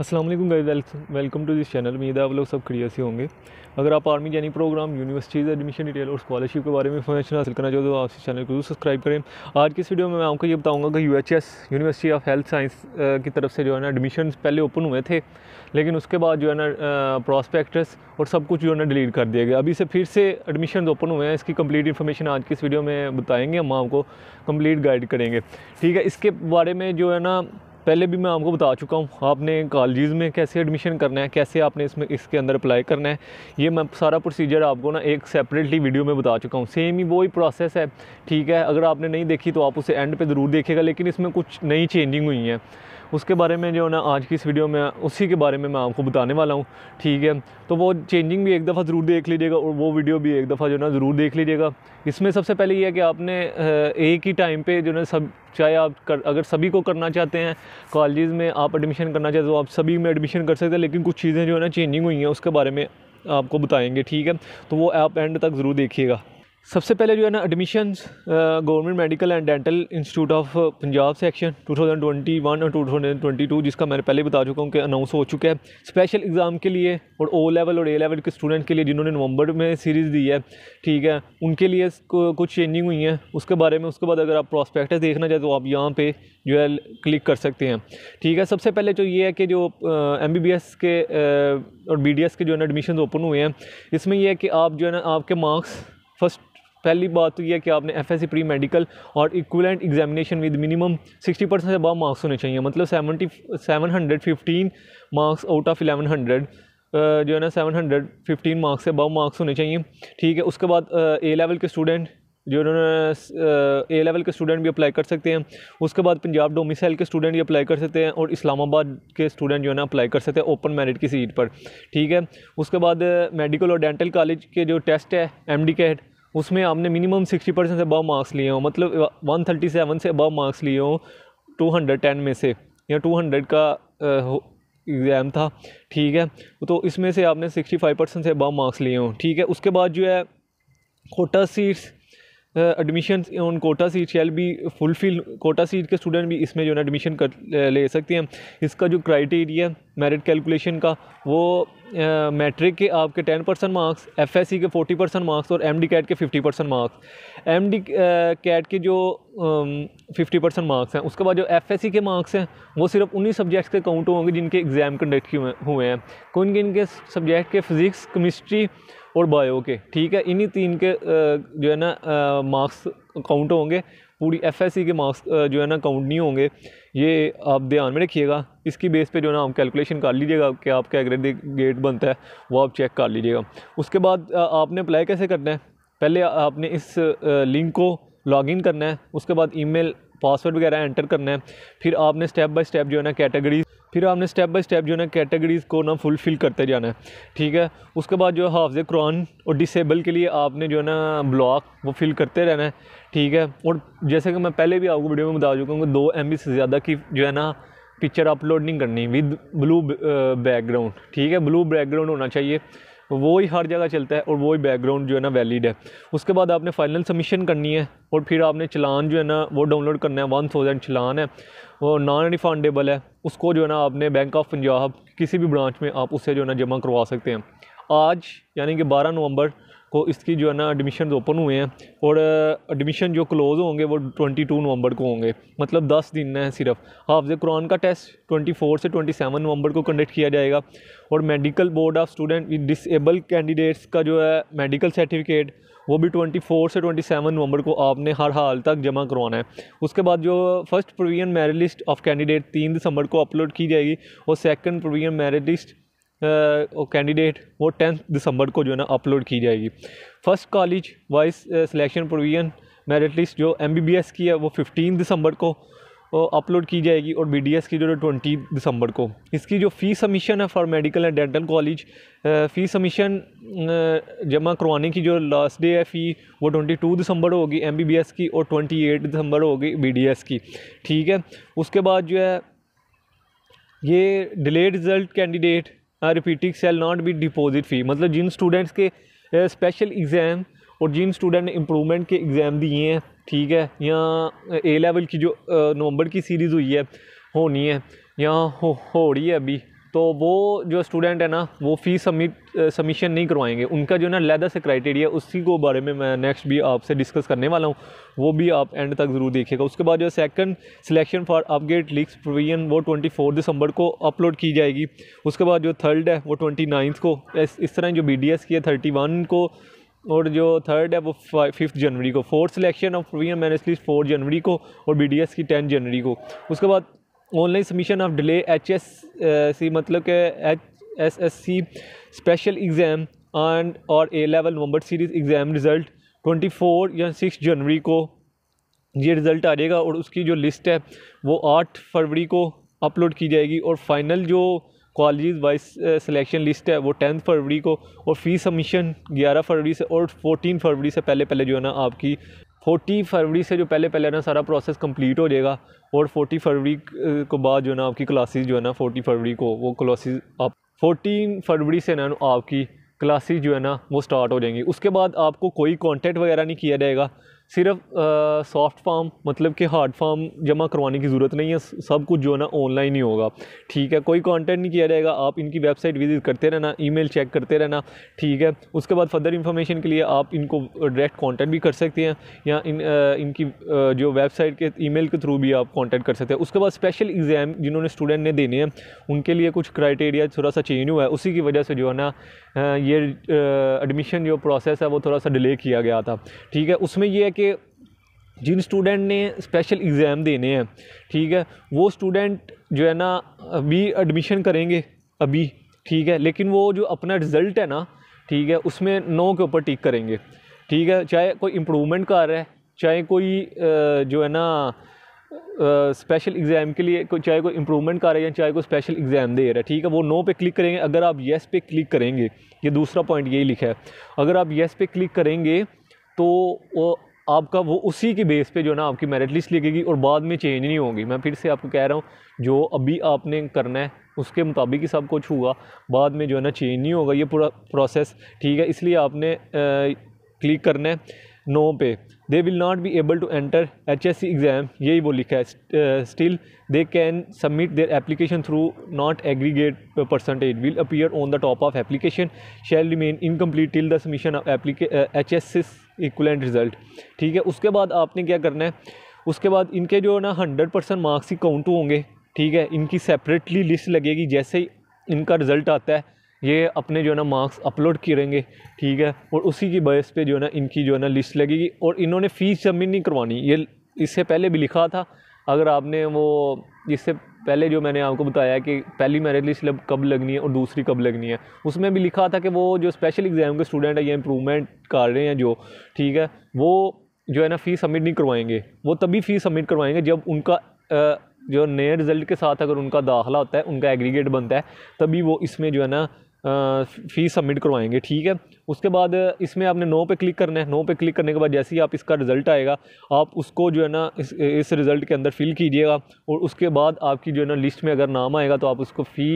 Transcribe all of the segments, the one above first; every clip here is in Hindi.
Aslam welcome to this channel उम्मीद है आप लोग सब क्लियर से होंगे अगर आप आर्मी जैनी प्रोग्राम यूनिवर्सिटीज़ एडमिशन डिटेल और स्कॉलरशिप के बारे में इन्फॉर्मेशन हासिल करना चाहते हो तो आप इस चैनल को जरूर सब्सक्राइब करें आज की इस वीडियो में मैं आपको ये बताऊंगा कि UHS University of Health Science की तरफ से जो है ना एडमिशन पहले ओपन हुए थे लेकिन उसके बाद जो है ना प्रॉस्पेक्टस और सब कुछ जो है ना डिलीट कर दिया गया अभी से फिर से एडमिशन ओपन हुए हैं इसकी कम्प्लीट इन्फॉर्मेशन आज की इस वीडियो में बताएँगे हम आपको कम्प्लीट गाइड करेंगे ठीक है इसके बारे में जो है ना पहले भी मैं आपको बता चुका हूँ आपने कॉलेज़ में कैसे एडमिशन करना है कैसे आपने इसमें इसके अंदर अप्लाई करना है ये मैं सारा प्रोसीजर आपको ना एक सेपरेटली वीडियो में बता चुका हूँ सेम ही वही प्रोसेस है ठीक है अगर आपने नहीं देखी तो आप उसे एंड पे ज़रूर देखेगा लेकिन इसमें कुछ नई चेंजिंग हुई हैं उसके बारे में जो है ना आज की इस वीडियो में उसी के बारे में मैं आपको बताने वाला हूँ ठीक है तो वो चेंजिंग भी एक दफ़ा ज़रूर देख लीजिएगा और वो वीडियो भी एक दफ़ा जो ना ज़रूर देख लीजिएगा इसमें सबसे पहले यह है कि आपने एक ही टाइम पर जो ना सब चाहे आप कर अगर सभी को करना चाहते हैं कॉलेज़ में आप एडमिशन करना चाहते हो तो आप सभी में एडमिशन कर सकते हैं लेकिन कुछ चीज़ें जो है ना चेंजिंग हुई हैं उसके बारे में आपको बताएंगे ठीक है तो वो आप एंड तक ज़रूर देखिएगा सबसे पहले जो है ना admissions government medical and dental institute of Punjab section 2021 और 2022 जिसका मैंने पहले बता चुका हूँ कि अनाउंस हो चुका है स्पेशल एग्ज़ाम के लिए और ओ लेवल और ए लेवल के स्टूडेंट के लिए जिन्होंने नवंबर में सीरीज़ दी है ठीक है उनके लिए कुछ चेंजिंग हुई है उसके बारे में उसके बाद अगर आप प्रॉस्पेक्ट देखना चाहें तो आप यहाँ पर जो है क्लिक कर सकते हैं ठीक है सबसे पहले तो ये है कि जो एम बी बी एस के uh, और बी डी एस के जो है ना एडमिशन ओपन हुए हैं इसमें यह है कि आप जो है ना आपके मार्क्स फर्स्ट पहली बात तो यह कि आपने F S C pre medical और equivalent examination with minimum sixty percent से अबाव मार्क्स होने चाहिए मतलब seventy seven hundred fifteen marks out of eleven hundred जो है ना सेवन हंड्रेड फिफ्टीन मार्क्स से अबाव मार्क्स होने चाहिए ठीक है उसके बाद ए लेवल के स्टूडेंट जो उन्होंने ए लेवल के स्टूडेंट भी अप्लाई कर सकते हैं उसके बाद पंजाब डोमिसाइल के स्टूडेंट भी अप्लाई कर सकते हैं और इस्लामाबाद के स्टूडेंट जो है ना अप्लाई कर सकते हैं ओपन मेरिट की सीट पर ठीक है उसके बाद मेडिकल और डेंटल कॉलेज के जो टेस्ट है एम डी कैट उसमें आपने मिनिमम सिक्सटी परसेंट से अबव मार्क्स लिए हों मतलब वन थर्टी सेवन से अबव मार्क्स लिए हों टू हंड्रेड टेन में से या टू हंड्रेड का एग्ज़ाम था ठीक है तो इसमें से आपने सिक्सटी फाइव परसेंट से अबव मार्क्स लिए हों ठीक है उसके बाद जो है quota seats admission on quota seat shall भी फुलफिल कोटा सीट के स्टूडेंट भी इसमें जो है एडमिशन कर ले सकते हैं इसका जो क्राइटेरिया मेरिट कैलकुलेशन का वो मैट्रिक के आपके ten percent marks F S C के फोर्टी परसेंट मार्क्स और एम डी कैट के fifty percent marks M D CAT के जो फिफ्टी परसेंट मार्क्स हैं उसके बाद जो एफ एस सी के मार्क्स हैं वो सिर्फ उन्हीं सब्जेक्ट्स के काउंट होंगे जिनके एग्ज़ाम कंडक्ट हुए हैं कौन किन के सब्जेक्ट के फ़िज़िक्स केमिस्ट्री और बायो के ठीक है इन्हीं तीन के जो है ना मार्क्स काउंट होंगे पूरी एफएससी के मार्क्स जो है ना काउंट नहीं होंगे ये आप ध्यान में रखिएगा इसकी बेस पे जो है ना आप कैलकुलेशन कर लीजिएगा कि आपका एग्रेड गेट बनता है वो आप चेक कर लीजिएगा उसके बाद आपने अप्लाई कैसे करना है पहले आपने इस लिंक को लॉगिन करना है उसके बाद ईमेल पासवर्ड वगैरह एंटर करना है फिर आपने स्टेप बाय स्टेप जो है ना कैटेगरीज फिर आपने स्टेप बाय स्टेप जो है ना कैटेगरीज़ को ना फुलफ़िल करते जाना है ठीक है उसके बाद जो है हाफ़ कुरान और डिसेबल के लिए आपने जो है ना ब्लॉक वो फिल करते रहना है ठीक है और जैसे कि मैं पहले भी आपको वीडियो में बता चुका हूँ दो एम से ज़्यादा की जो है ना पिक्चर अपलोड नहीं करनी विद ब्लू बैकग्राउंड ठीक है ब्लू बैकग्राउंड होना चाहिए तो वो ही हर जगह चलता है और वही बैकग्राउंड जो है ना वैलिड है उसके बाद आपने फाइनल सबमिशन करनी है और फिर आपने चलान जो है ना वो डाउनलोड करना है वन थाउजेंड चलान है वो नॉन रिफंडेबल है उसको जो है ना आपने बैंक ऑफ पंजाब किसी भी ब्रांच में आप उससे जो है ना जमा करवा सकते हैं आज यानी कि बारह नवंबर तो इसकी जो है ना एडमिशन ओपन हुए हैं और एडमिशन जो क्लोज़ होंगे वो 22 नवंबर को होंगे मतलब 10 दिन है सिर्फ हाफ़ कुरान का टेस्ट 24 से 27 नवंबर को कंडक्ट किया जाएगा और medical board of student with disable candidates का जो है मेडिकल सर्टिफिकेट वो भी 24 से 27 नवंबर को आपने हर हाल तक जमा करवाना है उसके बाद जो first provision merit list of candidate तीन दिसंबर को अपलोड की जाएगी और second provision merit list candidate वो टेंथ दिसंबर को जो है ना अपलोड की जाएगी first college wise selection provision merit list जो एम बी बी एस की है वो फिफ्टीन दिसंबर को अपलोड की जाएगी और बी डी एस की जो है ट्वेंटी दिसंबर को इसकी जो फ़ी सबमिशन है for medical and dental college fee submission जमा करवाने की जो लास्ट डे है फ़ी वो ट्वेंटी टू दिसंबर होगी एम बी बी एस की और ट्वेंटी एट दिसंबर होगी बी डी एस की ठीक है उसके बाद जो है ये delayed result candidate repeating shall not be deposit fee मतलब जिन स्टूडेंट्स के स्पेशल एग्ज़ाम और जिन स्टूडेंट ने इम्प्रूवमेंट के एग्ज़ाम दिए हैं ठीक है या ए लेवल की जो नवंबर की सीरीज़ हुई है होनी है या हो, हो रही है अभी तो वो जो स्टूडेंट है ना वो फीस सबमिट सबमिशन नहीं करवाएंगे उनका जो ना लहदा से क्राइटेरिया उसी को बारे में मैं नेक्स्ट भी आपसे डिस्कस करने वाला हूँ वो भी आप एंड तक ज़रूर देखिएगा उसके बाद जो second selection for upgrade leaks provision वो 24 दिसंबर को अपलोड की जाएगी उसके बाद जो थर्ड है वो ट्वेंटी को इस, इस तरह जो बी की है थर्टी को और जो थर्ड है वो फिफ्थ जनवरी को fourth selection of provision manage list four जनवरी को और बी की टेन जनवरी को उसके बाद online submission of delay H S C मतलब के H S S C special exam and और ए लेवल नवंबर series exam result twenty four या सिक्स जनवरी को ये रिज़ल्ट आ जाएगा और उसकी जो लिस्ट है वो आठ फरवरी को अपलोड की जाएगी और फाइनल जो कॉलेज वाइज सिलेक्शन लिस्ट है वो टेंथ फरवरी को और फीस सबमिशन ग्यारह फरवरी से और फोर्टीन फरवरी से पहले पहले जो है ना आपकी फोर्टी फरवरी से जो पहले पहले ना सारा प्रोसेस कंप्लीट हो जाएगा और फोर्टी फरवरी को बाद जो है ना आपकी क्लासेस जो है ना फोर्टी फरवरी को वो क्लासेस आप फोर्टीन फरवरी से ना आपकी क्लासेस जो है ना वो स्टार्ट हो जाएंगी उसके बाद आपको कोई कॉन्टेक्ट वगैरह नहीं किया जाएगा सिर्फ सॉफ्ट फार्म मतलब कि हार्ड फॉर्म जमा करवाने की ज़रूरत नहीं है सब कुछ जो है ना ऑनलाइन ही होगा ठीक है कोई कांटेक्ट नहीं किया जाएगा आप इनकी वेबसाइट विज़िट करते रहना ईमेल चेक करते रहना ठीक है उसके बाद फर्दर इन्फॉर्मेशन के लिए आप इनको डायरेक्ट कॉन्टैक्ट भी कर सकते हैं या इन आ, इनकी आ, जो वेबसाइट के ई के थ्रू भी आप कॉन्टैक्ट कर सकते हैं उसके बाद स्पेशल एग्ज़ाम जिन्होंने स्टूडेंट ने देने हैं उनके लिए कुछ क्राइटेरिया थोड़ा सा चेंज हुआ है उसी की वजह से जो है ना ये एडमिशन जो प्रोसेस है वो थोड़ा सा डिले किया गया था ठीक है उसमें यह है कि जिन स्टूडेंट ने स्पेशल एग्ज़ाम देने हैं ठीक है वो स्टूडेंट जो है ना अभी एडमिशन करेंगे अभी ठीक है लेकिन वो जो अपना रिज़ल्ट है ना ठीक है उसमें नौ के ऊपर टिक करेंगे ठीक है चाहे कोई इम्प्रूवमेंट कर रहा है चाहे कोई जो है ना स्पेशल एग्ज़ाम के लिए को, चाहे कोई इम्प्रूवमेंट कर रहा है या चाहे कोई स्पेशल एग्ज़ाम दे रहा है ठीक है वो नो पे क्लिक करेंगे अगर आप येस पे क्लिक करेंगे ये दूसरा पॉइंट यही लिखा है अगर आप येस पे क्लिक करेंगे तो आपका वो उसी के बेस पे जो है ना आपकी मेरिट लिस्ट लिखेगी और बाद में चेंज नहीं होगी मैं फिर से आपको कह रहा हूँ जो अभी आपने करना है उसके मुताबिक ही सब कुछ होगा बाद में जो है ना चेंज नहीं होगा ये पूरा प्रोसेस ठीक है इसलिए आपने क्लिक करना है नो पे they will not be able to enter H S C exam यही वो लिखा है still they can submit their application through not aggregate percentage will appear on the top of application shall remain incomplete till the submission of H S equivalent result ठीक है उसके बाद आपने क्या करना है उसके बाद इनके जो है ना हंड्रेड परसेंट मार्क्स ही काउंट होंगे ठीक है इनकी सेपरेटली लिस्ट लगेगी जैसे ही इनका रिज़ल्ट आता है ये अपने जो है ना मार्क्स अपलोड करेंगे ठीक है और उसी की बेस पे जो है ना इनकी जो है ना लिस्ट लगेगी और इन्होंने फ़ीस सबमिट नहीं करवानी ये इससे पहले भी लिखा था अगर आपने वो इससे पहले जो मैंने आपको बताया कि पहली मैरिज लिस्ट कब लगनी है और दूसरी कब लगनी है उसमें भी लिखा था कि वो जो स्पेशल एग्ज़ाम के स्टूडेंट हैं ये इम्प्रूवमेंट कर रहे हैं जो ठीक है वो जो है ना फ़ीस सबमिट नहीं करवाएंगे वो तभी फ़ीस सबमिट करवाएंगे जब उनका जो नए रिज़ल्ट के साथ अगर उनका दाखिला होता है उनका एग्रीगेट बनता है तभी वो इसमें जो है ना फ़ीस सबमिट करवाएंगे ठीक है उसके बाद इसमें आपने नो पे क्लिक करना है नो पे क्लिक करने के बाद जैसे ही आप इसका रिज़ल्ट आएगा आप उसको जो है ना इस इस रिज़ल्ट के अंदर फिल कीजिएगा और उसके बाद आपकी जो है ना लिस्ट में अगर नाम आएगा तो आप उसको फ़ी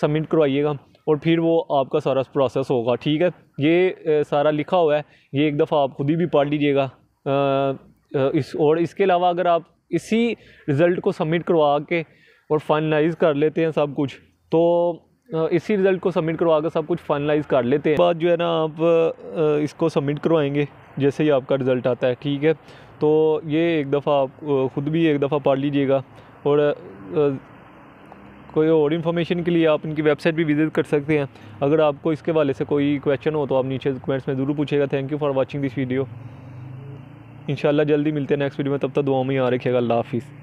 सबमिट करवाइएगा और फिर वो आपका सारा प्रोसेस होगा ठीक है ये सारा लिखा हुआ है ये एक दफ़ा आप खुद ही भी पढ़ लीजिएगा इस और इसके अलावा अगर आप इसी रिज़ल्ट को सबमिट करवा के और फाइनलाइज कर लेते हैं सब कुछ तो इसी रिज़ल्ट को सबमिट करवा कर सब कुछ फाइनलाइज कर लेते हैं बाद जो है ना आप इसको सबमिट करवाएंगे जैसे ही आपका रिज़ल्ट आता है ठीक है तो ये एक दफ़ा आप ख़ुद भी एक दफ़ा पढ़ लीजिएगा और कोई और इन्फॉर्मेशन के लिए आप इनकी वेबसाइट भी विज़िट कर सकते हैं अगर आपको इसके वाले से कोई क्वेश्चन हो तो आप नीचे कमेंट्स में ज़रूर पूछेगा thank you for watching this video इंशाल्लाह जल्दी मिलते हैं नेक्स्ट वीडियो में तब तक दुआ में यहाँ रखिएगा अल्लाह हाफिज़